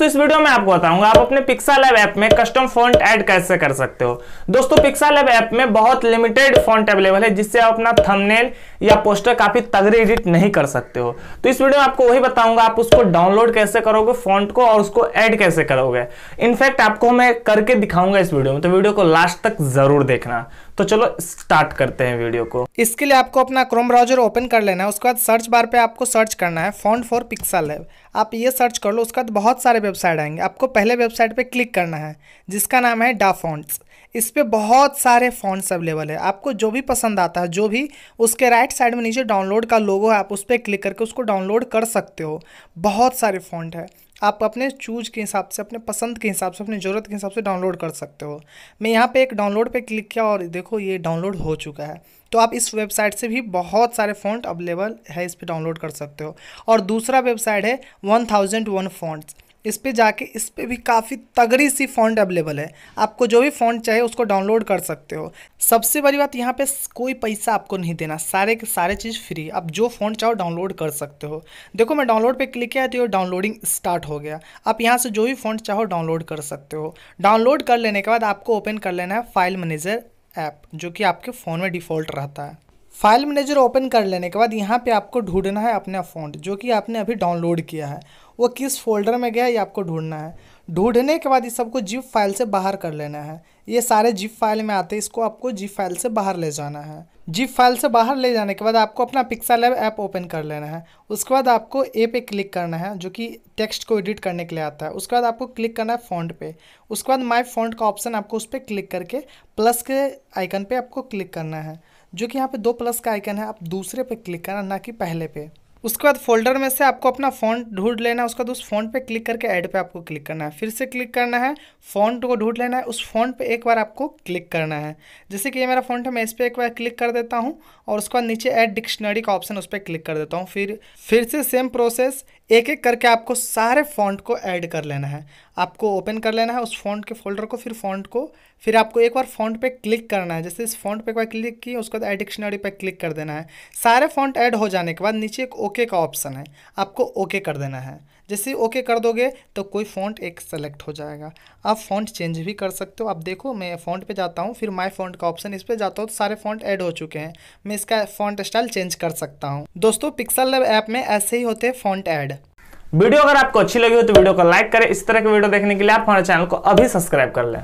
तो इस वीडियो में आपको बताऊंगा आप अपने पिक्सा लैब ऐप में कस्टम फॉन्ट ऐड कैसे कर सकते हो दोस्तों पिक्सा लैब ऐप में बहुत लिमिटेड फॉन्ट अवेलेबल है जिससे आप अपना थंबनेल या पोस्टर काफी तगड़ी एडिट नहीं कर सकते हो तो इस वीडियो में आपको वही बताऊंगा आप उसको डाउनलोड कैसे करोगे फॉन्ट को और उसको ऐड कैसे करोगे इनफैक्ट आपको मैं करके दिखाऊंगा इस वीडियो में तो वीडियो को लास्ट तक जरूर देखना तो चलो स्टार्ट करते हैं वीडियो को इसके लिए आपको अपना क्रोम ब्राउजर ओपन कर लेना है उसके बाद सर्च बार पे आपको सर्च करना है फॉन्ट फॉर पिक्सल है आप ये सर्च कर लो उसके बाद बहुत सारे वेबसाइट आएंगे आपको पहले वेबसाइट पे क्लिक करना है जिसका नाम है डा फॉन्ट्स इस पर बहुत सारे फॉन्ट्स अवेलेबल है आपको जो भी पसंद आता है जो भी उसके राइट साइड में नीचे डाउनलोड का लोगो है आप उस पर क्लिक करके उसको डाउनलोड कर सकते हो बहुत सारे फॉन्ट है आप अपने चूज के हिसाब से अपने पसंद के हिसाब से अपनी ज़रूरत के हिसाब से डाउनलोड कर सकते हो मैं यहाँ पे एक डाउनलोड पे क्लिक किया और देखो ये डाउनलोड हो चुका है तो आप इस वेबसाइट से भी बहुत सारे फ़ॉन्ट अवेलेबल है इस पर डाउनलोड कर सकते हो और दूसरा वेबसाइट है वन थाउजेंड वन फॉन्ट्स इस पर जाके इस पर भी काफ़ी तगड़ी सी फ़ॉन्ट अवेलेबल है आपको जो भी फ़ॉन्ट चाहिए उसको डाउनलोड कर सकते हो सबसे बड़ी बात यहाँ पे कोई पैसा आपको नहीं देना सारे के सारे चीज़ फ्री आप जो फ़ॉन्ट चाहो डाउनलोड कर सकते हो देखो मैं डाउनलोड पे क्लिक किया तो ये डाउनलोडिंग स्टार्ट हो गया आप यहाँ से जो भी फ़ॉन्ट चाहो डाउनलोड कर सकते हो डाउनलोड कर लेने के बाद आपको ओपन कर लेना है फाइल मैनेजर ऐप जो कि आपके फ़ोन में डिफ़ॉल्ट रहता है फाइल मैनेजर ओपन कर लेने के बाद यहाँ पे आपको ढूंढना है अपना फ़ॉन्ट जो कि आपने अभी डाउनलोड किया है वो किस फोल्डर में गया ये आपको ढूंढना है ढूंढने के बाद इस सबको जिप फाइल से बाहर कर लेना है ये सारे जिप फाइल में आते हैं इसको आपको जिप फाइल से बाहर ले जाना है जिप फाइल से बाहर ले जाने के बाद आपको अपना पिक्सा लैब ऐप ओपन कर लेना है उसके बाद आपको ए पे क्लिक करना है जो कि टेक्स्ट को एडिट करने के लिए आता है उसके बाद आपको क्लिक करना है फ़ॉन्ट पे उसके बाद माई फ़ॉन्ट का ऑप्शन आपको उस पर क्लिक करके प्लस के आइकन पर आपको क्लिक करना है जो कि यहाँ पे दो प्लस का आइकन है आप दूसरे पे क्लिक करना ना कि पहले पे उसके बाद फोल्डर में से आपको अपना फ़ॉन्ट ढूंढ लेना है उसके बाद उस फ़ॉन्ट पे क्लिक करके ऐड पे आपको क्लिक करना है फिर से क्लिक करना है फ़ॉन्ट को ढूंढ लेना है उस फोन पे एक बार आपको क्लिक करना है जैसे कि ये मेरा फ़ॉन्ट है मैं इस पर एक बार क्लिक कर देता हूँ और उसके बाद नीचे ऐड डिक्शनरी का ऑप्शन उस पर क्लिक कर देता हूँ फिर फिर से सेम प्रोसेस एक एक करके आपको सारे फॉन्ट को ऐड कर लेना है आपको ओपन कर लेना है उस फॉन्ट के फोल्डर को फिर फॉन्ट को फिर आपको एक बार फॉन्ट पे क्लिक करना है जैसे इस फॉन्ट पे एक बार क्लिक किए उसके बाद ऐड डिक्शनरी पे क्लिक कर देना है सारे फॉन्ट ऐड हो जाने के बाद नीचे एक ओके का ऑप्शन है आपको ओके कर देना है जैसे ओके कर दोगे तो कोई फॉन्ट एक सेलेक्ट हो जाएगा आप फॉन्ट चेंज भी कर सकते हो आप देखो मैं फॉन्ट पे जाता हूँ फिर माय फॉन्ट का ऑप्शन इस पर जाता हूँ तो सारे फॉन्ट ऐड हो चुके हैं मैं इसका फॉन्ट स्टाइल चेंज कर सकता हूँ दोस्तों पिक्सल ऐप में ऐसे ही होते हैं फॉन्ट ऐड वीडियो अगर आपको अच्छी लगी हो तो वीडियो को लाइक करें इस तरह के वीडियो देखने के लिए आप हमारे चैनल को अभी सब्सक्राइब कर लें